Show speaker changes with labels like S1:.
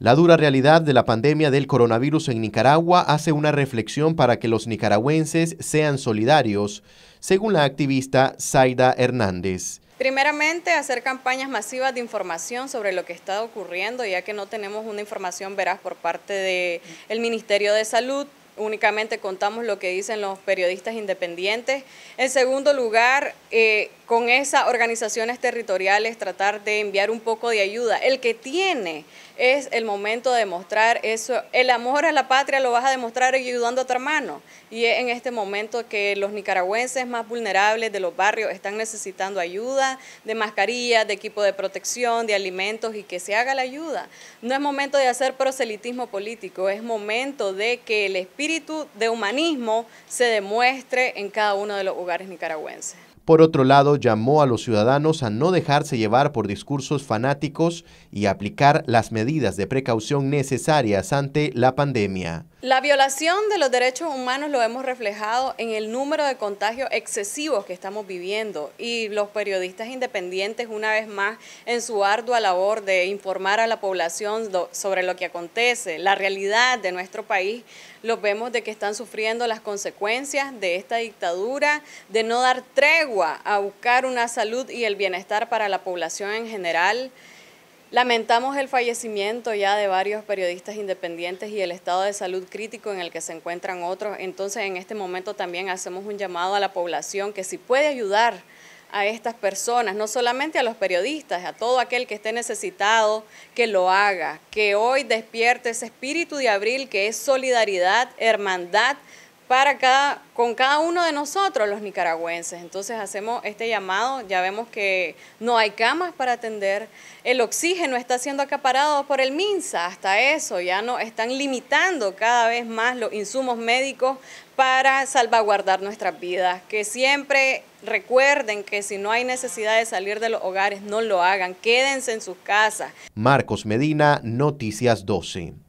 S1: La dura realidad de la pandemia del coronavirus en Nicaragua hace una reflexión para que los nicaragüenses sean solidarios, según la activista Zaida Hernández.
S2: Primeramente, hacer campañas masivas de información sobre lo que está ocurriendo, ya que no tenemos una información veraz por parte del Ministerio de Salud, únicamente contamos lo que dicen los periodistas independientes. En segundo lugar, eh, con esas organizaciones territoriales tratar de enviar un poco de ayuda. El que tiene es el momento de demostrar eso. El amor a la patria lo vas a demostrar ayudando a tu hermano. Y es en este momento que los nicaragüenses más vulnerables de los barrios están necesitando ayuda de mascarillas, de equipo de protección, de alimentos y que se haga la ayuda. No es momento de hacer proselitismo político, es momento de que el espíritu espíritu de humanismo se demuestre en cada uno de los hogares nicaragüenses.
S1: Por otro lado, llamó a los ciudadanos a no dejarse llevar por discursos fanáticos y aplicar las medidas de precaución necesarias ante la pandemia.
S2: La violación de los derechos humanos lo hemos reflejado en el número de contagios excesivos que estamos viviendo y los periodistas independientes una vez más en su ardua labor de informar a la población sobre lo que acontece, la realidad de nuestro país, los vemos de que están sufriendo las consecuencias de esta dictadura, de no dar tregua a buscar una salud y el bienestar para la población en general. Lamentamos el fallecimiento ya de varios periodistas independientes y el estado de salud crítico en el que se encuentran otros. Entonces, en este momento también hacemos un llamado a la población que si puede ayudar a estas personas, no solamente a los periodistas, a todo aquel que esté necesitado, que lo haga, que hoy despierte ese espíritu de abril que es solidaridad, hermandad, para cada, con cada uno de nosotros los nicaragüenses. Entonces hacemos este llamado, ya vemos que no hay camas para atender, el oxígeno está siendo acaparado por el MINSA, hasta eso, ya no están limitando cada vez más los insumos médicos para salvaguardar nuestras vidas, que siempre recuerden que si no hay necesidad de salir de los hogares, no lo hagan, quédense en sus casas.
S1: Marcos Medina, Noticias 12.